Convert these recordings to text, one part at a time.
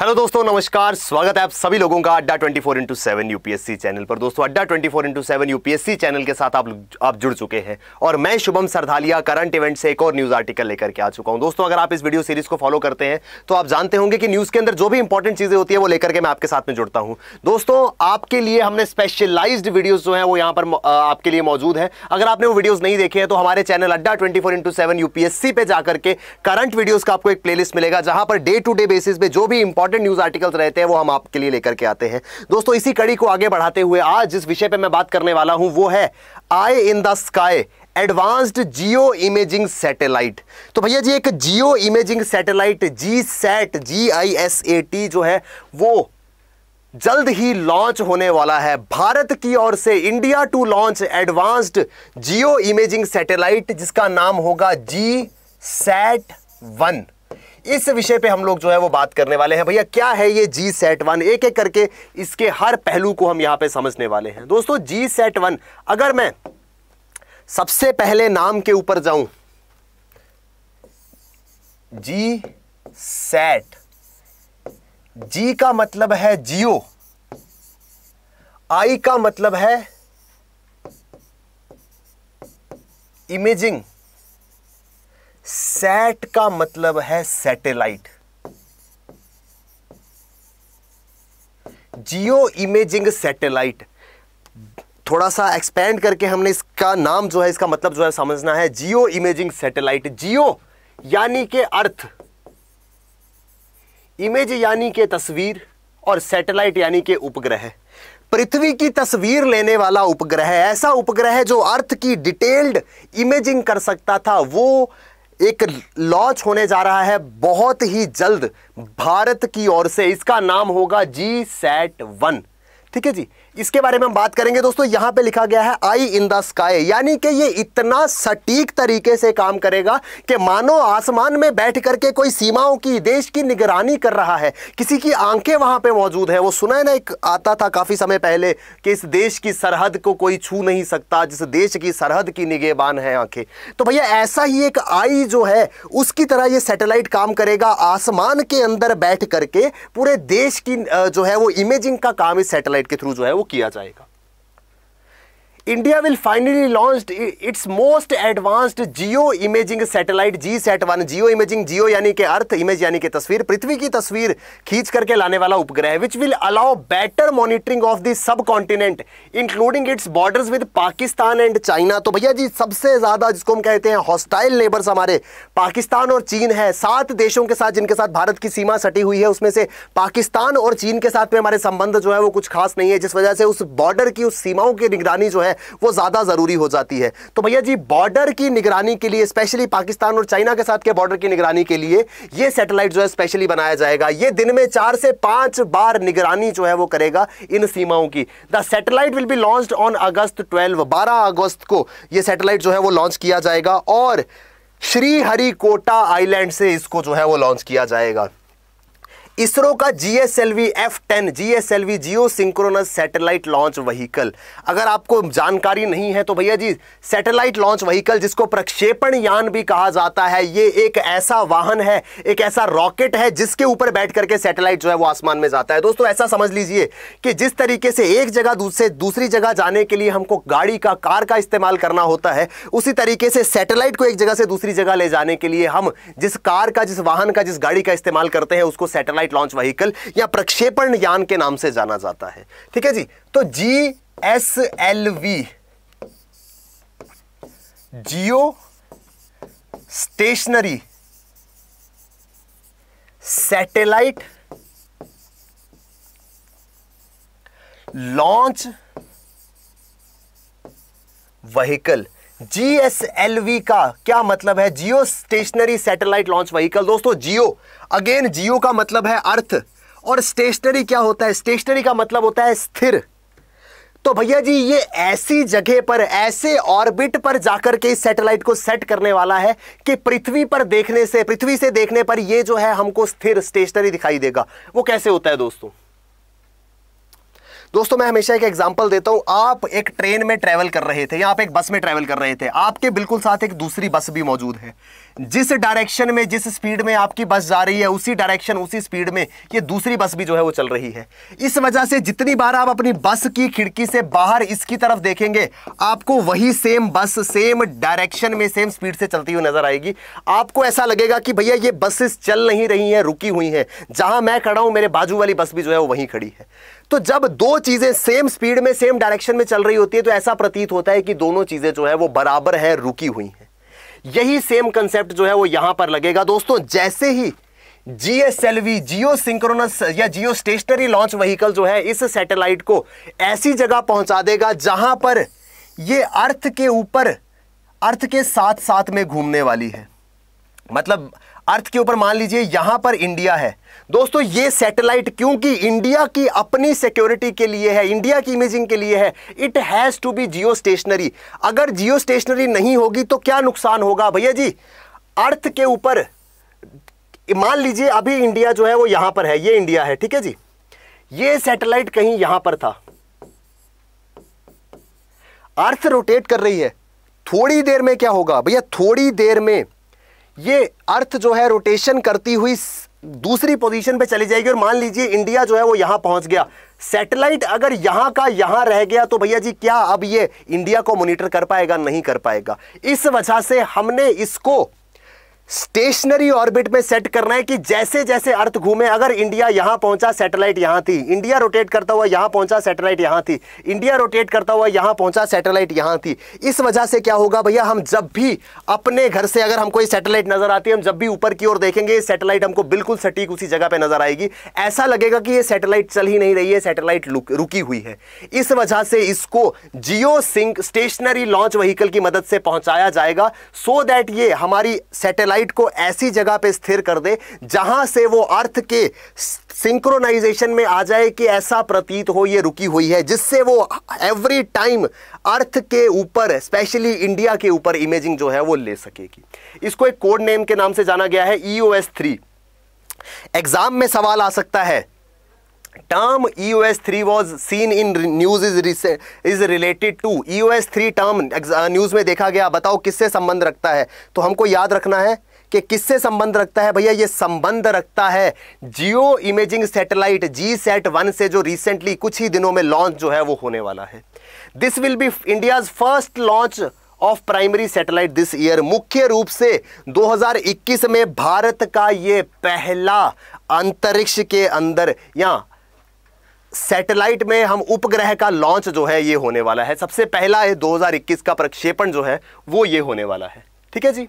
hello दोस्तों नमस्कार स्वागत है आप सभी लोगों का Adda 24 four into seven UPSC channel पर दोस्तों Adda 24 four into seven UPSC channel के साथ आप आप जुड़ चुके हैं और मैं शुभम सरधालिया करंट इवेंट से एक और न्यूज़ आर्टिकल लेकर के आ चुका हूं दोस्तों अगर आप इस वीडियो सीरीज़ को फॉलो करते हैं तो आप जानते होंगे कि न्यूज़ के अंदर जो भी इंपॉर्टेंट चीज़ें होती है वो लेकर के मैं आपके साथ में जुड़ता हूँ दोस्तों आपके लिए हमने स्पेशलाइज वीडियोज़ जो है वो यहाँ पर आपके लिए मौजूद है अगर आपने वो वीडियोज़ नहीं देखे हैं तो हमारे channel Adda twenty four into seven UPSC पर जाकर के करंट वीडियोज़ का आपको एक प्लेलिस्ट मिलेगा जहां per day to day basis पे जो भी इंपॉर्टेंट न्यूज़ आर्टिकल्स रहते हैं वो हम आपके लिए लेकर के आते हैं दोस्तों इसी कड़ी को आगे बढ़ाते हुए आज जिस विषय पर मैं बात करने वाला हूं वो है eye in the sky advanced geo imaging satellite तो भैया जी एक geo imaging satellite G sat G I S A T जो है वो जल्द ही लॉन्च होने वाला है भारत की ओर से India to launch advanced geo imaging satellite जिसका नाम होगा जी सैट वन इस विषय पे हम लोग जो है वो बात करने वाले हैं भैया क्या है ये जी सेट वन एक एक करके इसके हर पहलू को हम यहां पे समझने वाले हैं दोस्तों जी सेट वन अगर मैं सबसे पहले नाम के ऊपर जाऊं जी सेट जी का मतलब है जियो आई का मतलब है इमेजिंग सैट का मतलब है सैटेलाइट जियो इमेजिंग सैटेलाइट थोड़ा सा एक्सपेंड करके हमने इसका नाम जो है इसका मतलब जो है समझना है जियो इमेजिंग सैटेलाइट जियो यानी के अर्थ इमेज यानी के तस्वीर और सैटेलाइट यानी के उपग्रह पृथ्वी की तस्वीर लेने वाला उपग्रह ऐसा उपग्रह जो अर्थ की डिटेल्ड इमेजिंग कर सकता था वो एक लॉन्च होने जा रहा है बहुत ही जल्द भारत की ओर से इसका नाम होगा जी सैट वन ठीक है जी इसके बारे में हम बात करेंगे दोस्तों यहां पे लिखा गया है आई इन द स्काई यानी कि ये इतना सटीक तरीके से काम करेगा कि मानो आसमान में बैठ करके कोई सीमाओं की देश की निगरानी कर रहा है किसी की आंखें वहां पे मौजूद है वो सुना है ना एक आता था काफ़ी समय पहले कि इस देश की सरहद को कोई छू नहीं सकता जिस देश की सरहद की निगेबान है आंखें तो भैया ऐसा ही एक आई जो है उसकी तरह यह सैटेलाइट काम करेगा आसमान के अंदर बैठ करके पूरे देश की जो है वो इमेजिंग का काम इस सैटेलाइट के थ्रू जो है वो किया जाएगा India will finally launch its most advanced geo imaging satellite G sat one geo imaging geo यानी कि अर्थ इमेज यानी कि तस्वीर पृथ्वी की तस्वीर खींच करके लाने वाला उपग्रह which will allow better monitoring of the subcontinent including its border with Pakistan and China तो भैया जी सबसे ज्यादा जिसको हम कहते हैं हॉस्टाइल नेबर्स हमारे पाकिस्तान और चीन है सात देशों के साथ जिनके साथ भारत की सीमा सटी हुई है उसमें से पाकिस्तान और चीन के साथ में हमारे संबंध जो है वो कुछ खास नहीं है जिस वजह से उस बॉर्डर की उस सीमाओं की निगरानी जो है वो ज़्यादा ज़रूरी हो जाती है तो भैया जी बॉर्डर की निगरानी के लिए स्पेशली पाकिस्तान और चाइना के साथ के बॉर्डर की निगरानी के लिए ये सैटेलाइट जो है स्पेशली बनाया जाएगा ये दिन में चार से पांच बार निगरानी जो है वो करेगा इन सीमाओं की the satellite will be launch on August twelve बारह अगस्त को यह सेटेलाइट जो है वो लॉन्च किया जाएगा और श्रीहरिकोटा आइलैंड से इसको जो है वो लॉन्च किया जाएगा इसरो का G S L V F ten G S L V geosynchronous satellite launch vehicle अगर आपको जानकारी नहीं है तो भैया जी सैटेलाइट लॉन्च वहीकल जिसको प्रक्षेपण यान भी कहा जाता है ये एक ऐसा वाहन है एक ऐसा रॉकेट है जिसके ऊपर बैठ करके सैटेलाइट जो है वो आसमान में जाता है दोस्तों ऐसा समझ लीजिए कि जिस तरीके से एक जगह दूसरे दूसरी जगह जाने के लिए हमको गाड़ी का कार का इस्तेमाल करना होता है उसी तरीके से सैटेलाइट को एक जगह से दूसरी जगह ले जाने के लिए हम जिस कार का जिस वाहन का जिस गाड़ी का इस्तेमाल करते हैं उसको सैटेलाइट सैटेलाइट लॉन्च वहीकल या प्रक्षेपण यान के नाम से जाना जाता है ठीक है जी तो G S L V geostationary satellite launch vehicle GSLV का क्या मतलब है geostationary satellite launch vehicle दोस्तों जियो अगेन जियो का मतलब है अर्थ और स्टेशनरी क्या होता है स्टेशनरी का मतलब होता है स्थिर तो भैया जी ये ऐसी जगह पर ऐसे ऑर्बिट पर जाकर के इस सैटेलाइट को सेट करने वाला है कि पृथ्वी पर देखने से पृथ्वी से देखने पर ये जो है हमको स्थिर स्टेशनरी दिखाई देगा वो कैसे होता है दोस्तों दोस्तों मैं हमेशा एक एग्जांपल देता हूं आप एक ट्रेन में ट्रेवल कर रहे थे या आप एक बस में ट्रेवल कर रहे थे आपके बिल्कुल साथ एक दूसरी बस भी मौजूद है जिस डायरेक्शन में जिस स्पीड में आपकी बस जा रही है उसी डायरेक्शन उसी स्पीड में ये दूसरी बस भी जो है वो चल रही है इस वजह से जितनी बार आप अपनी बस की खिड़की से बाहर इसकी तरफ देखेंगे आपको वही सेम बस सेम डायरेक्शन में सेम स्पीड से चलती हुई नजर आएगी आपको ऐसा लगेगा कि भैया ये बसेस चल नहीं रही हैं रुकी हुई हैं जहां मैं खड़ा हूं मेरे बाजू वाली बस भी जो है वो वहीं खड़ी है तो जब दो चीजें सेम स्पीड में सेम डायरेक्शन में चल रही होती है तो ऐसा प्रतीत होता है कि दोनों चीजें जो है वो बराबर है रुकी हुई हैं यही सेम कंसेप्ट जो है वो यहां पर लगेगा दोस्तों जैसे ही जीएसएलवी जियो सिंक्रोनस या जियो स्टेशनरी लॉन्च व्हीकल जो है इस सैटेलाइट को ऐसी जगह पहुंचा देगा जहां पर ये अर्थ के ऊपर अर्थ के साथ साथ में घूमने वाली है मतलब अर्थ के ऊपर मान लीजिए यहां पर इंडिया है दोस्तों ये सैटेलाइट क्योंकि इंडिया की अपनी सिक्योरिटी के लिए है इंडिया की इमेजिंग के लिए है it has to be geostationary अगर जियो स्टेशनरी नहीं होगी तो क्या नुकसान होगा भैया जी अर्थ के ऊपर मान लीजिए अभी इंडिया जो है वो यहां पर है ये इंडिया है ठीक है जी ये सैटेलाइट कहीं यहां पर था अर्थ रोटेट कर रही है थोड़ी देर में क्या होगा भैया थोड़ी देर में ये अर्थ जो है रोटेशन करती हुई दूसरी पोजीशन पे चली जाएगी और मान लीजिए इंडिया जो है वो यहां पहुंच गया सैटेलाइट अगर यहां का यहां रह गया तो भैया जी क्या अब ये इंडिया को मोनिटर कर पाएगा नहीं कर पाएगा इस वजह से हमने इसको स्टेशनरी ऑर्बिट में सेट करना है कि जैसे जैसे अर्थ घूमे अगर इंडिया यहां पहुंचा सैटेलाइट यहां थी इंडिया रोटेट करता हुआ यहां पहुंचा सैटेलाइट यहां थी इंडिया रोटेट करता हुआ यहां पहुंचा सैटेलाइट यहां थी इस वजह से क्या होगा भैया हम जब भी अपने घर से अगर हम कोई सैटेलाइट नजर आती है हम जब भी ऊपर की ओर देखेंगे सैटेलाइट हमको बिल्कुल सटीक उसी जगह पर नजर आएगी ऐसा लगेगा कि यह सैटेलाइट चल ही नहीं रही है सैटेलाइट रुकी हुई है इस वजह से इसको geo sync stationary launch vehicle की मदद से पहुंचाया जाएगा सो दैट ये हमारी सैटेलाइट सैटेलाइट को ऐसी जगह पे स्थिर कर दे जहां से वो अर्थ के सिंक्रोनाइजेशन में आ जाए कि ऐसा प्रतीत हो ये रुकी हुई है जिससे वो एवरी टाइम अर्थ के ऊपर स्पेशली इंडिया के ऊपर इमेजिंग जो है वो ले सकेगी इसको एक कोड नेम के नाम से जाना गया है ईओ एस एग्जाम में सवाल आ सकता है term EO term EOS-3 was seen in news is related to EO S three term news में देखा गया बताओ किससे संबंध रखता है तो हमको याद रखना है कि किससे संबंध रखता है भैया ये संबंध रखता है geo imaging satellite G sat one से जो रिसेंटली कुछ ही दिनों में लॉन्च जो है वो होने वाला है this will be India's first launch of primary satellite this year मुख्य रूप से 2021 में भारत का ये पहला अंतरिक्ष के अंदर या सैटेलाइट में हम उपग्रह का लॉन्च जो है ये होने वाला है सबसे पहला है 2021 का प्रक्षेपण जो है वो ये होने वाला है ठीक है जी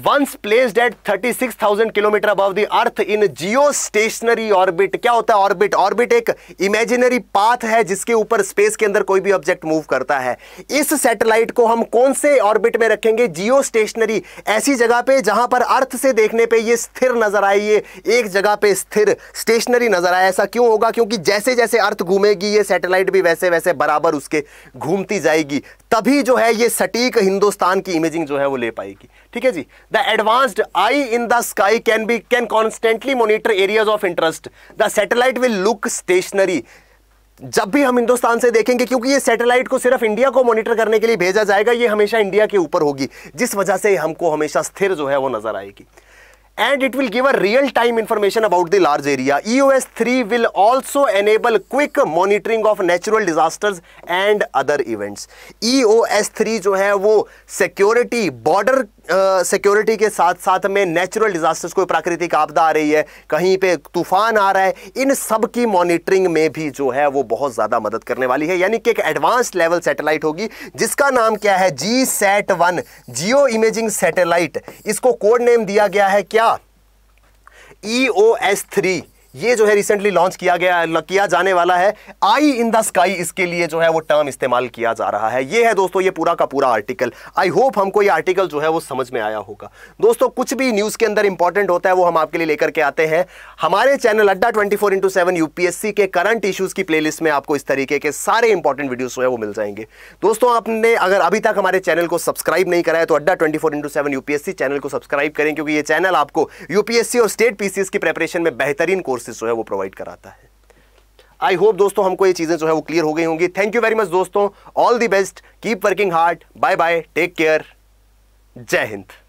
once placed at 36,000 kilometre above the earth in geostationary orbit क्या होता है ऑर्बिट ऑर्बिट एक इमेजिनरी पाथ है जिसके ऊपर स्पेस के अंदर कोई भी ऑब्जेक्ट मूव करता है इस सैटेलाइट को हम कौन से ऑर्बिट में रखेंगे जियो स्टेशनरी ऐसी जगह पे जहां पर अर्थ से देखने पे ये स्थिर नजर आए ये एक जगह पे स्थिर स्टेशनरी नजर आए ऐसा क्यों होगा क्योंकि जैसे जैसे अर्थ घूमेगी ये सैटेलाइट भी वैसे वैसे बराबर उसके घूमती जाएगी तभी जो है ये सटीक हिंदुस्तान की इमेजिंग जो है वो ले पाएगी ठीक है जी the advanced eye in the sky can be can constantly monitor areas of interest the satellite will look stationary जब भी हम हिंदुस्तान से देखेंगे क्योंकि ये सैटेलाइट को सिर्फ इंडिया को मॉनिटर करने के लिए भेजा जाएगा ये हमेशा इंडिया के ऊपर होगी जिस वजह से हमको हमेशा स्थिर जो है वो नजर आएगी and it will give a real time information about the large area E O S three will also enable quick monitoring of natural disasters and other events E O S three जो है वो security border security के साथ साथ में natural disasters कोई प्राकृतिक आपदा आ रही है कहीं पे तूफान आ रहा है इन सब की मॉनिटरिंग में भी जो है वो बहुत ज़्यादा मदद करने वाली है यानी कि एक एडवांस लेवल सैटेलाइट होगी जिसका नाम क्या है G sat one geo imaging satellite इसको कोड नेम दिया गया है क्या ई ओ एस थ्री ये जो है रिसेंटली लॉन्च किया गया किया जाने वाला है आई इन द स्काई इसके लिए जो है वो टर्म इस्तेमाल किया जा रहा है ये है दोस्तों ये पूरा का पूरा आर्टिकल आई होप हमको ये आर्टिकल जो है वो समझ में आया होगा दोस्तों कुछ भी न्यूज़ के अंदर इंपॉर्टेंट होता है वो हम आपके लिए लेकर के आते हैं हमारे channel Adda twenty four into seven UPSC के करंट इश्यूज की प्लेलिस्ट में आपको इस तरीके के सारे इंपॉर्टेंट वीडियोज जो है वो मिल जाएंगे दोस्तों आपने अगर अभी तक हमारे चैनल को सब्सक्राइब नहीं कराया तो Adda twenty four into seven UPSC channel को सब्सक्राइब करें क्योंकि ये चैनल आपको यूपीएससी और स्टेट पीसीएस की प्रेपरेशन में बेहतरीन कोर्स सर्विसेज जो है वो प्रोवाइड कराता है आई होप दोस्तों हमको ये चीज़ें जो है वो क्लियर हो गई होंगी थैंक यू वेरी मच दोस्तों all the best keep working hard bye bye take care जय हिंद